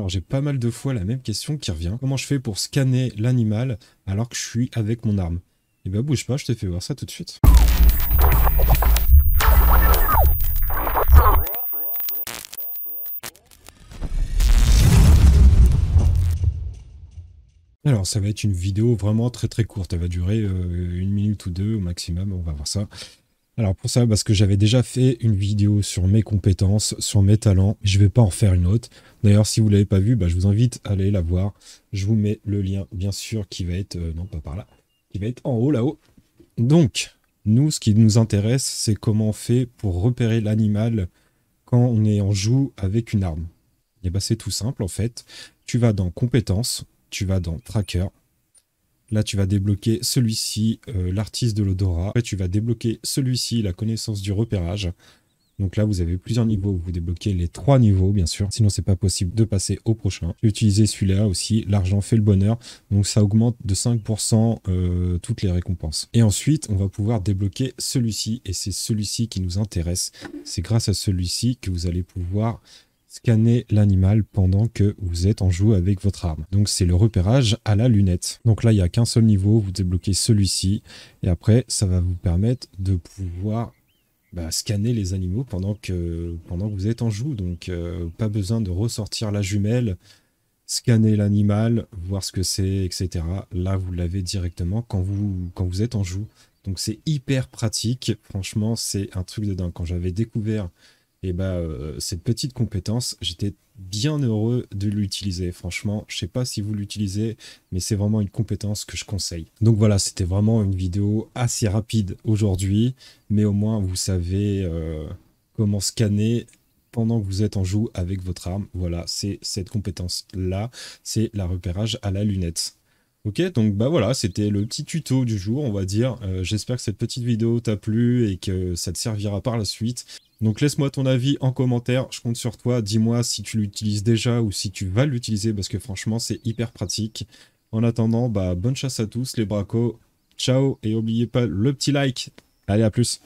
Alors j'ai pas mal de fois la même question qui revient. Comment je fais pour scanner l'animal alors que je suis avec mon arme Eh bah bouge pas, je te fais voir ça tout de suite. Alors ça va être une vidéo vraiment très très courte, elle va durer euh, une minute ou deux au maximum, on va voir ça. Alors pour ça, parce que j'avais déjà fait une vidéo sur mes compétences, sur mes talents, je ne vais pas en faire une autre. D'ailleurs, si vous ne l'avez pas vu, bah, je vous invite à aller la voir. Je vous mets le lien, bien sûr, qui va être, euh, non pas par là, qui va être en haut, là-haut. Donc, nous, ce qui nous intéresse, c'est comment on fait pour repérer l'animal quand on est en joue avec une arme. Et eh bah ben, c'est tout simple en fait. Tu vas dans compétences, tu vas dans tracker, Là, tu vas débloquer celui-ci, euh, l'artiste de l'odorat. Après, tu vas débloquer celui-ci, la connaissance du repérage. Donc là, vous avez plusieurs niveaux. Vous débloquez les trois niveaux, bien sûr. Sinon, c'est pas possible de passer au prochain. Utilisez celui-là aussi. L'argent fait le bonheur. Donc ça augmente de 5% euh, toutes les récompenses. Et ensuite, on va pouvoir débloquer celui-ci. Et c'est celui-ci qui nous intéresse. C'est grâce à celui-ci que vous allez pouvoir scanner l'animal pendant que vous êtes en joue avec votre arme. Donc c'est le repérage à la lunette. Donc là, il n'y a qu'un seul niveau, vous débloquez celui-ci, et après, ça va vous permettre de pouvoir bah, scanner les animaux pendant que, pendant que vous êtes en joue. Donc euh, pas besoin de ressortir la jumelle, scanner l'animal, voir ce que c'est, etc. Là, vous l'avez directement quand vous, quand vous êtes en joue. Donc c'est hyper pratique, franchement, c'est un truc de dingue. Quand j'avais découvert et eh bah ben, euh, cette petite compétence, j'étais bien heureux de l'utiliser. Franchement, je sais pas si vous l'utilisez, mais c'est vraiment une compétence que je conseille. Donc voilà, c'était vraiment une vidéo assez rapide aujourd'hui, mais au moins vous savez euh, comment scanner pendant que vous êtes en joue avec votre arme. Voilà, c'est cette compétence là, c'est la repérage à la lunette. Ok, donc bah voilà, c'était le petit tuto du jour, on va dire. Euh, j'espère que cette petite vidéo t'a plu et que ça te servira par la suite. Donc laisse-moi ton avis en commentaire, je compte sur toi. Dis-moi si tu l'utilises déjà ou si tu vas l'utiliser parce que franchement, c'est hyper pratique. En attendant, bah bonne chasse à tous les bracos. Ciao et n'oubliez pas le petit like. Allez, à plus.